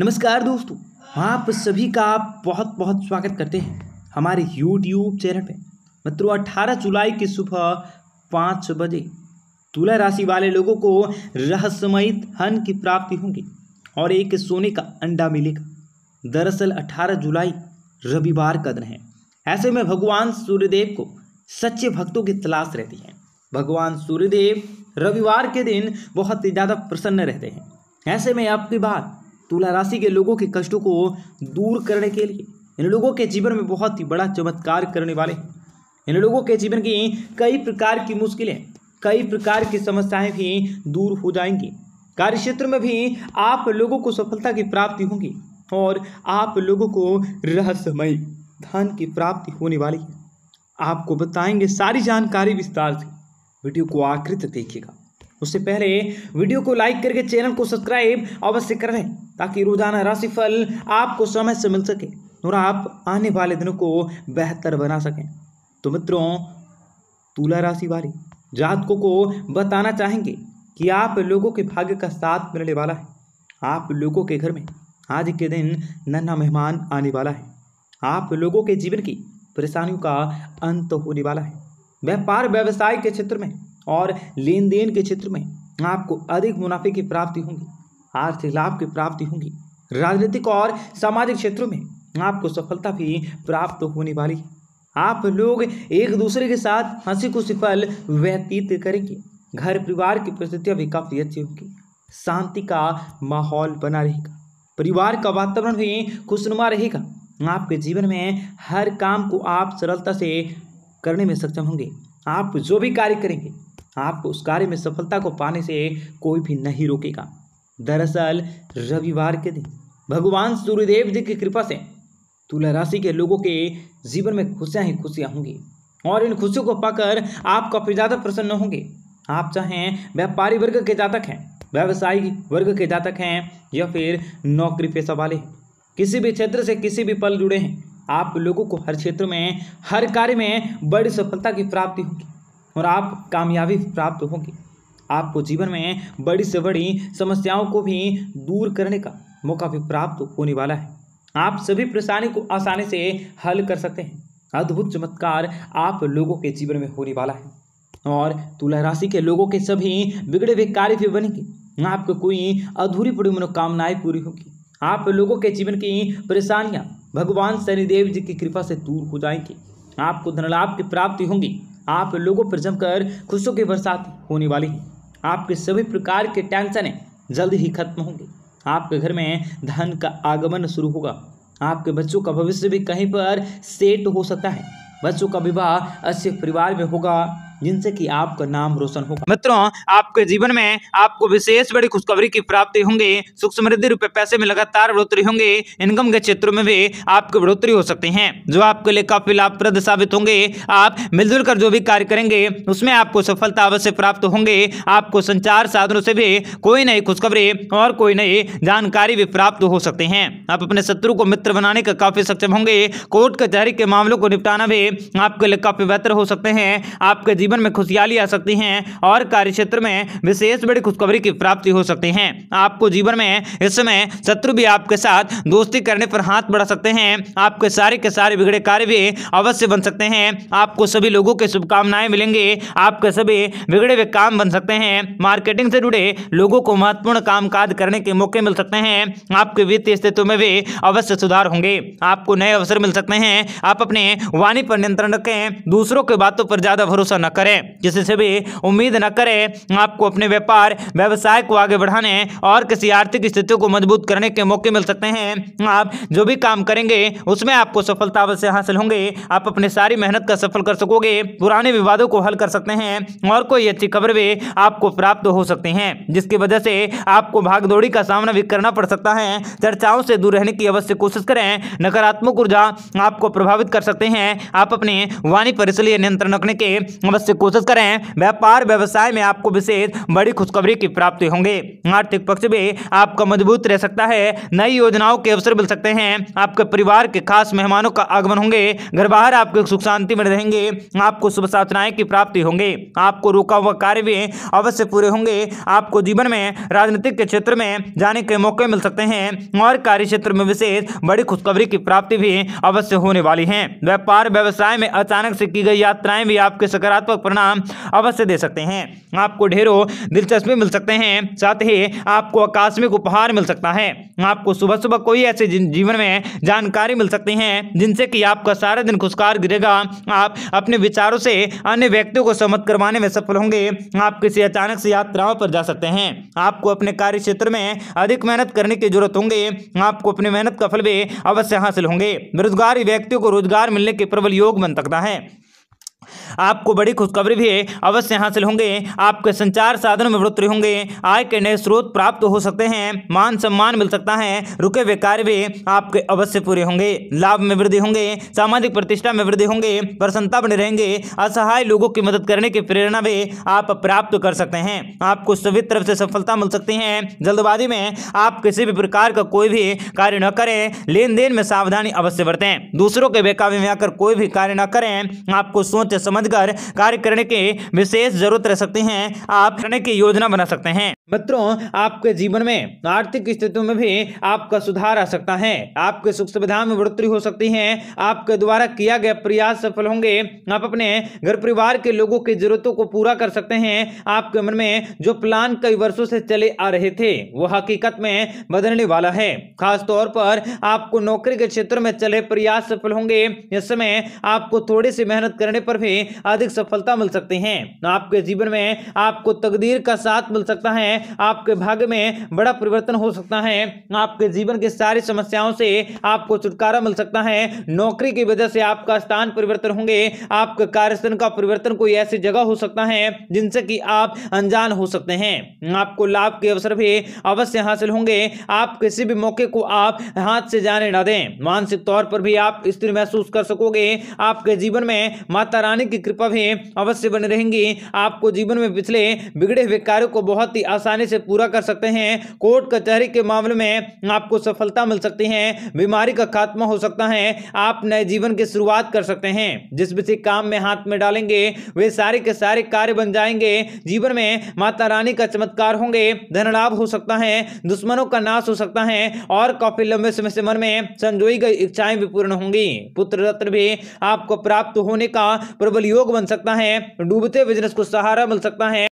नमस्कार दोस्तों आप सभी का आप बहुत बहुत स्वागत करते हैं हमारे यूट्यूब चैनल पे मित्रों अठारह जुलाई की सुबह पाँच बजे तुला राशि वाले लोगों को रहस्यमय धन की प्राप्ति होगी और एक सोने का अंडा मिलेगा दरअसल अठारह जुलाई रविवार का दिन है ऐसे में भगवान सूर्यदेव को सच्चे भक्तों की तलाश रहती है भगवान सूर्यदेव रविवार के दिन बहुत ही ज़्यादा प्रसन्न रहते हैं ऐसे में आपकी बात तुला राशि के लोगों के कष्टों को दूर करने के लिए इन लोगों के जीवन में बहुत ही बड़ा चमत्कार करने वाले इन लोगों के जीवन की कई प्रकार की मुश्किलें कई प्रकार की समस्याएं भी दूर हो जाएंगी कार्य क्षेत्र में भी आप लोगों को सफलता की प्राप्ति होगी और आप लोगों को रहस्यमय धन की प्राप्ति होने वाली है आपको बताएंगे सारी जानकारी विस्तार से वीडियो को आकृत देखिएगा उससे पहले वीडियो को लाइक करके चैनल को सब्सक्राइब अवश्य करें ताकि रोजाना राशिफल आपको समय से मिल सके और आप आने वाले दिनों को बेहतर बना सकें तो मित्रों तुला राशि वाले जातकों को बताना चाहेंगे कि आप लोगों के भाग्य का साथ मिलने वाला है आप लोगों के घर में आज के दिन नन्हा मेहमान आने वाला है आप लोगों के जीवन की परेशानियों का अंत होने वाला है व्यापार व्यवसाय के क्षेत्र में और लेन देन के क्षेत्र में आपको अधिक मुनाफे की प्राप्ति होंगी आर्थिक लाभ की प्राप्ति होंगी राजनीतिक और सामाजिक क्षेत्रों में आपको सफलता भी प्राप्त होने वाली है आप लोग एक दूसरे के साथ हंसी खुशी पल व्यतीत करेंगे घर परिवार की परिस्थितियाँ भी काफ़ी अच्छी होंगी शांति का माहौल बना रहेगा परिवार का वातावरण भी खुशनुमा रहेगा आपके जीवन में हर काम को आप सरलता से करने में सक्षम होंगे आप जो भी कार्य करेंगे आपको उस कार्य में सफलता को पाने से कोई भी नहीं रोकेगा दरअसल रविवार के दिन भगवान सूर्यदेव जी की कृपा से तुला राशि के लोगों के जीवन में खुशियाँ ही खुशियाँ होंगी और इन खुशियों को पाकर आप काफ़ी ज़्यादा प्रसन्न होंगे आप चाहें व्यापारी वर्ग के जातक हैं व्यवसायी वर्ग के जातक हैं या फिर नौकरी पेशा वाले हैं किसी भी क्षेत्र से किसी भी पल जुड़े हैं आप लोगों को हर क्षेत्र में हर कार्य में बड़ी सफलता की प्राप्ति होगी और आप कामयाबी प्राप्त होगी आपको जीवन में बड़ी से बड़ी समस्याओं को भी दूर करने का मौका भी प्राप्त होने वाला है आप सभी परेशानी को आसानी से हल कर सकते हैं अद्भुत चमत्कार आप लोगों के जीवन में होने वाला है और तुला राशि के लोगों के सभी बिगड़े हुए कार्य भी बनेंगे आपको कोई अधूरी पूरी मनोकामनाएं पूरी होगी आप लोगों के जीवन की परेशानियां भगवान शनिदेव जी की कृपा से दूर हो जाएंगी आपको धनलाभ की प्राप्ति होंगी आप लोगों पर जमकर खुशियों की बरसात होने वाली है आपके सभी प्रकार के टेंशन जल्द ही खत्म होंगे आपके घर में धन का आगमन शुरू होगा आपके बच्चों का भविष्य भी कहीं पर सेट हो सकता है बच्चों का विवाह अच्छे परिवार में होगा जिनसे कि आपका नाम रोशन होगा मित्रों आपके जीवन में आपको विशेष बड़ी खुशखबरी की प्राप्ति होंगे सुख समृद्धि रुपए पैसे में लगातार बढ़ोतरी होंगे इनकम के क्षेत्रों में भी आपकी बढ़ोतरी हो सकती है जो आपके लिए काफी लाभप्रद साबित होंगे आप मिलजुल कर जो भी कार्य करेंगे उसमें आपको सफलता अवश्य प्राप्त होंगे आपको संचार साधनों से भी कोई नई खुशखबरी और कोई नई जानकारी भी प्राप्त हो सकते हैं आप अपने शत्रु को मित्र बनाने का काफी सक्षम होंगे कोर्ट कचहरी के, के मामलों को निपटाना भी आपके लिए काफी बेहतर हो सकते हैं आपके जीवन में खुशहाली आ सकती है और कार्य क्षेत्र में विशेष बड़ी खुशखबरी की प्राप्ति हो सकती है आपको जीवन में इस समय शत्रु भी आपके साथ दोस्ती करने पर हाथ बढ़ा सकते हैं आपके सारे के सारे बिगड़े कार्य भी अवश्य बन सकते हैं आपको सभी लोगों के शुभकामनाएं मिलेंगे आपके सभी बिगड़े हुए काम बन सकते हैं मार्केटिंग से जुड़े लोगों को महत्वपूर्ण कामकाज करने के मौके मिल सकते हैं आपके वित्तीय स्थिति में भी अवश्य सुधार होंगे आपको नए अवसर मिल सकते हैं आप अपने वाणी पर नियंत्रण रखें दूसरों के बातों पर ज्यादा भरोसा न करें किसी से भी उम्मीद न करें आपको अपने व्यापार व्यवसाय को आगे बढ़ाने और किसी आर्थिक स्थिति को मजबूत करने के मौके मिल सकते हैं आप जो भी काम करेंगे उसमें आपको सफलता अवश्य हासिल होंगे आप अपनी सारी मेहनत का सफल कर सकोगे पुराने विवादों को हल कर सकते हैं और कोई अच्छी खबर भी आपको प्राप्त हो सकती है जिसकी वजह से आपको भागदौड़ी का सामना भी करना पड़ सकता है चर्चाओं से दूर रहने की अवश्य कोशिश करें नकारात्मक ऊर्जा आपको प्रभावित कर सकते हैं आप अपने वाणी पर इसलिए नियंत्रण रखने के अवश्य अवश्य कोशिश करें व्यापार व्यवसाय में आपको विशेष बड़ी खुशखबरी की प्राप्ति होंगे आर्थिक पक्ष भी आपका मजबूत रह सकता है नई योजनाओं के अवसर मिल सकते हैं आपके परिवार के खास मेहमानों का आगमन होंगे घर बाहर आपके सुख शांति में रहेंगे आपको शुभ साधनाएं की प्राप्ति होंगे आपको रोका हुआ कार्य भी अवश्य पूरे होंगे आपको जीवन में राजनीतिक के क्षेत्र में जाने के मौके मिल सकते हैं और कार्य क्षेत्र में विशेष बड़ी खुशखबरी की प्राप्ति भी अवश्य होने वाली है व्यापार व्यवसाय में अचानक से की गई यात्राएं भी आपके सकारात्मक व्यापक परिणाम अवश्य दे सकते हैं आपको ढेरों दिलचस्पी मिल सकते हैं साथ ही आपको आकस्मिक उपहार मिल सकता है आपको सुबह सुबह कोई ऐसे जीवन में जानकारी मिल सकती है जिनसे कि आपका सारा दिन खुशकार गिरेगा आप अपने विचारों से अन्य व्यक्तियों को सहमत करवाने में सफल होंगे आप किसी अचानक से यात्राओं पर जा सकते हैं आपको अपने कार्य क्षेत्र में अधिक मेहनत करने की जरूरत होंगे आपको अपनी मेहनत का फल भी अवश्य हासिल होंगे बेरोजगारी व्यक्तियों को रोजगार मिलने के प्रबल योग बन सकता है आपको बड़ी खुशखबरी भी अवश्य हासिल होंगे आपके संचार साधनों में बढ़ोतरी होंगे आय के नए स्रोत प्राप्त हो सकते हैं मान सम्मान मिल सकता है रुके हुए कार्य भी आपके अवश्य पूरे होंगे लाभ में वृद्धि होंगे सामाजिक प्रतिष्ठा में वृद्धि होंगे प्रसन्नता बने रहेंगे असहाय लोगों की मदद करने की प्रेरणा भी आप प्राप्त कर सकते हैं आपको सभी तरफ से सफलता मिल सकती है जल्दबाजी में आप किसी भी प्रकार का कोई भी कार्य न करें लेन देन में सावधानी अवश्य बरतें दूसरों के बेकाबू में आकर कोई भी कार्य न करें आपको सोच सोच समझकर कार्य करने के विशेष जरूरत रह सकती है आप करने की योजना बना सकते हैं मित्रों आपके जीवन में आर्थिक स्थिति में भी आपका सुधार आ सकता है आपके सुख सुविधाओं में बढ़ोतरी हो सकती है आपके द्वारा किया गया प्रयास सफल होंगे आप अपने घर परिवार के लोगों की जरूरतों को पूरा कर सकते हैं आपके मन में जो प्लान कई वर्षों से चले आ रहे थे वो हकीकत में बदलने वाला है खासतौर पर आपको नौकरी के क्षेत्र में चले प्रयास सफल होंगे इस समय आपको थोड़ी सी मेहनत करने पर पर भी अधिक सफलता मिल सकती है आपके जीवन में आपको तकदीर का साथ मिल सकता है आपके भाग्य में बड़ा परिवर्तन हो सकता है आपके जीवन की सारी समस्याओं से आपको छुटकारा मिल सकता है नौकरी की वजह से आपका स्थान परिवर्तन होंगे आपके कार्यस्थल का परिवर्तन कोई ऐसी जगह हो सकता है जिनसे कि आप अनजान हो सकते हैं आपको लाभ के अवसर भी अवश्य हासिल होंगे आप किसी भी मौके को आप हाथ से जाने ना दें मानसिक तौर पर भी आप स्थिर महसूस कर सकोगे आपके जीवन में माता कराने की कृपा भी अवश्य बने रहेंगी आपको जीवन में पिछले बिगड़े हुए कार्यों को बहुत ही आसानी से पूरा कर सकते हैं कोर्ट कचहरी के मामले में आपको सफलता मिल सकती है बीमारी का खात्मा हो सकता है आप नए जीवन की शुरुआत कर सकते हैं जिस भी काम में हाथ में डालेंगे वे सारे के सारे कार्य बन जाएंगे जीवन में माता रानी का चमत्कार होंगे धन लाभ हो सकता है दुश्मनों का नाश हो सकता है और काफी लंबे समय से मन में संजोई गई इच्छाएं भी पूर्ण होंगी पुत्र रत्न भी आपको प्राप्त होने का प्रबल योग बन सकता है डूबते बिजनेस को सहारा मिल सकता है